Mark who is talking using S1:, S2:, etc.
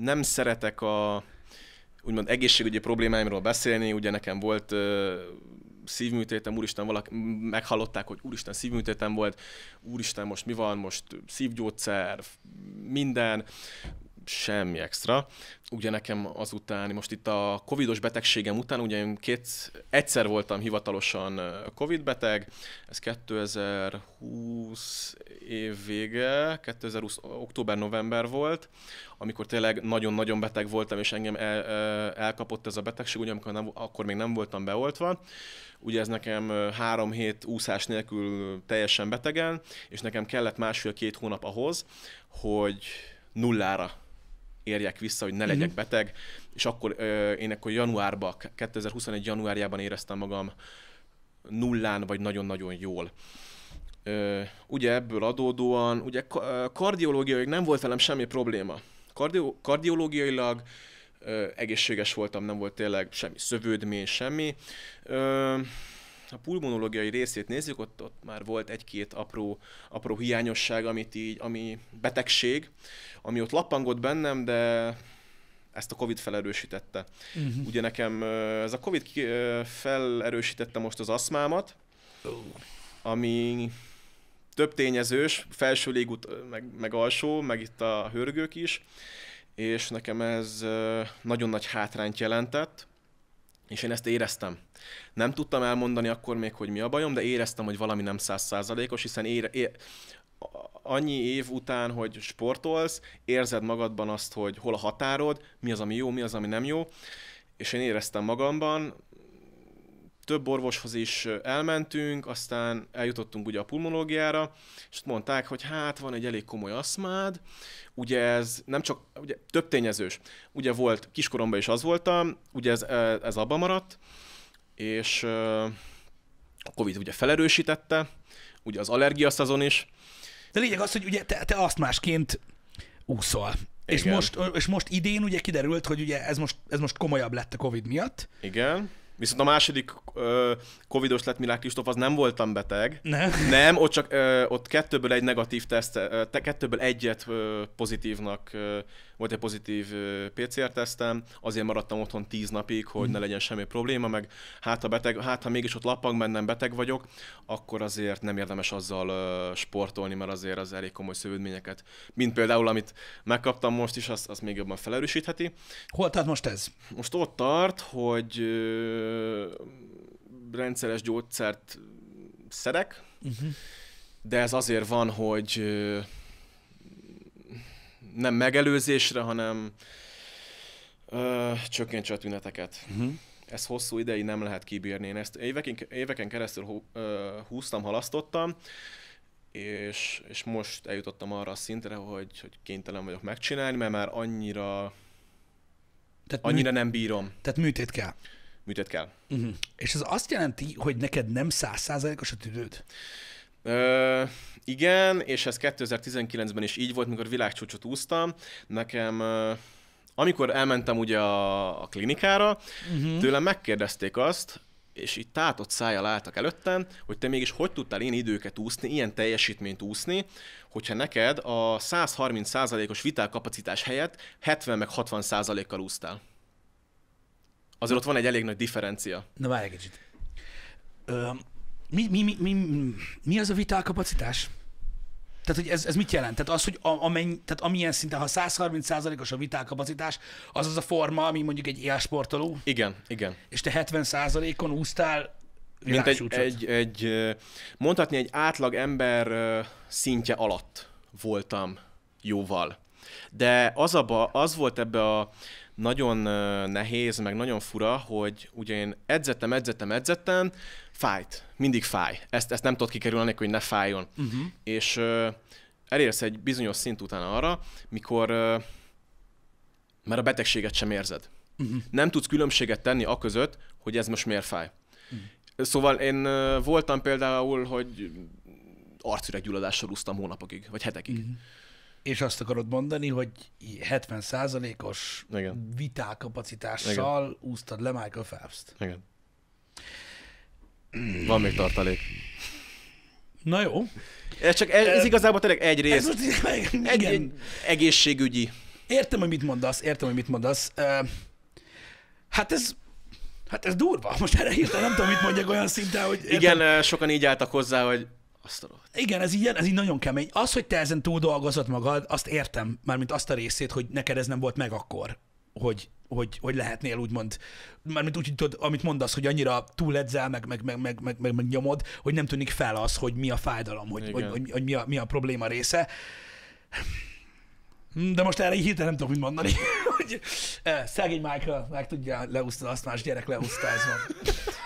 S1: nem szeretek a úgymond egészségügyi problémáimról beszélni, ugye nekem volt ö, szívműtétem, úristen, valaki, meghallották, hogy úristen, szívműtétem volt, úristen, most mi van, most szívgyógyszer, minden semmi extra. Ugye nekem azután, most itt a covidos betegségem után, ugye én két, egyszer voltam hivatalosan covid beteg, ez 2020 év vége, 2020 október-november volt, amikor tényleg nagyon-nagyon beteg voltam, és engem el, elkapott ez a betegség, ugye amikor nem, akkor még nem voltam beoltva. Ugye ez nekem három hét úszás nélkül teljesen betegen, és nekem kellett másfél-két hónap ahhoz, hogy nullára érjek vissza, hogy ne legyek uh-huh. beteg, és akkor ö, én akkor januárban, 2021 januárjában éreztem magam nullán, vagy nagyon-nagyon jól. Ö, ugye ebből adódóan, ugye kardiológiailag nem volt velem semmi probléma. Kardio, kardiológiailag ö, egészséges voltam, nem volt tényleg semmi szövődmény, semmi. Ö, a pulmonológiai részét nézzük, ott, ott már volt egy-két apró, apró hiányosság, amit így, ami betegség, ami ott lappangott bennem, de ezt a Covid felerősítette. Uh-huh. Ugye nekem ez a Covid felerősítette most az aszmámat, ami több tényezős, felső légút, meg, meg alsó, meg itt a hörgők is, és nekem ez nagyon nagy hátrányt jelentett, és én ezt éreztem. Nem tudtam elmondani akkor még, hogy mi a bajom, de éreztem, hogy valami nem százszázalékos, hiszen ére, é, annyi év után, hogy sportolsz, érzed magadban azt, hogy hol a határod, mi az, ami jó, mi az, ami nem jó, és én éreztem magamban, több orvoshoz is elmentünk, aztán eljutottunk ugye a pulmonológiára, és ott mondták, hogy hát van egy elég komoly aszmád, ugye ez nem csak, ugye több tényezős, ugye volt, kiskoromban is az voltam, ugye ez, ez abba maradt, és a Covid ugye felerősítette, ugye az allergia szezon is.
S2: De lényeg az, hogy ugye te, te azt másként úszol. Igen. És most, és most idén ugye kiderült, hogy ugye ez most, ez most komolyabb lett a Covid miatt.
S1: Igen. Viszont a második covidos lett Milák Kristóf, az nem voltam beteg. Nem? Nem, ott csak ö, ott kettőből egy negatív teszt, ö, kettőből egyet ö, pozitívnak ö, volt egy pozitív PCR-tesztem, er azért maradtam otthon 10 napig, hogy ne mhm. legyen semmi probléma, meg hát ha, beteg, hát ha mégis ott lappang mennem beteg vagyok, akkor azért nem érdemes azzal sportolni, mert azért az elég komoly szövődményeket, mint például, amit megkaptam most is, azt, az még jobban felerősítheti.
S2: Hol tart most ez?
S1: Most ott tart, hogy rendszeres gyógyszert szedek, uh-huh. Mhm. de ez azért van, hogy nem megelőzésre, hanem ö, csökkentse a tüneteket. Uh-huh. Mhm. Ez hosszú ideig nem lehet kibírni. Én ezt éveken, éveken keresztül hú, ö, húztam, halasztottam, és, és most eljutottam arra a szintre, hogy, hogy kénytelen vagyok megcsinálni, mert már annyira tehát annyira mű... nem bírom.
S2: Tehát műtét kell. Műtét kell. Uh-huh. És ez azt jelenti, hogy neked nem százszázalékos a tüdőd?
S1: Ö, igen, és ez 2019-ben is így volt, mikor világcsúcsot úsztam. Nekem, ö, amikor elmentem ugye a, a klinikára, uh-huh. tőlem megkérdezték azt, és itt tátott szájjal álltak előttem, hogy te mégis hogy tudtál én időket úszni, ilyen teljesítményt úszni, hogyha neked a 130%-os vitálkapacitás helyett 70 meg 60%-kal úsztál. Azért ott van egy elég nagy differencia.
S2: Na várj egy kicsit. Mi, mi, mi, mi, mi az a vitálkapacitás? Tehát, hogy ez, ez mit jelent? Tehát az, hogy a, amennyi, tehát amilyen szinten, ha 130%-os a vitálkapacitás, az az a forma, ami mondjuk egy élsportoló. Igen, igen. És te 70%-on úsztál mint egy, egy,
S1: egy, mondhatni egy átlag ember szintje alatt voltam jóval. De az, abba, az volt ebbe a nagyon nehéz, meg nagyon fura, hogy ugye én edzettem, edzettem, edzettem, fájt, mindig fáj. Ezt, ezt nem tudod kikerülni, anélkül, hogy ne fájjon. Uh-huh. És uh, elérsz egy bizonyos szint után arra, mikor uh, már a betegséget sem érzed. Uh-huh. Nem tudsz különbséget tenni a között, hogy ez most miért fáj.
S2: Uh-huh.
S1: Szóval én uh, voltam például, hogy arcüreggyulladással
S2: úsztam hónapokig, vagy hetekig. Uh-huh és azt akarod mondani, hogy 70%-os Igen. vitákapacitással Igen. úsztad le Michael Phelps-t.
S1: Igen. Van még tartalék.
S2: Na jó. Ez csak ez, ez igazából tényleg egy rész. Ez most, igen. Egy, egy egészségügyi. Értem, hogy mit mondasz, értem, hogy mit mondasz. Hát ez Hát ez durva. Most erre hirtelen nem tudom, mit mondjak olyan szinten, hogy... Értem.
S1: Igen, sokan így álltak hozzá, hogy azt
S2: Igen, ez így, ez így nagyon kemény. Az, hogy te ezen túl dolgozod magad, azt értem, mármint azt a részét, hogy neked ez nem volt meg akkor, hogy, hogy, hogy lehetnél úgymond, mármint úgy, hogy tudod, amit mondasz, hogy annyira túledzel, meg, meg, meg, meg, meg, meg, meg nyomod, hogy nem tűnik fel az, hogy mi a fájdalom, hogy, hogy, hogy, hogy mi, a, mi a probléma része. De most erre így hirtelen nem tudom, mit mondani. hogy, eh, szegény Michael, meg tudja, leúszta azt más gyerek leúszta, ez van.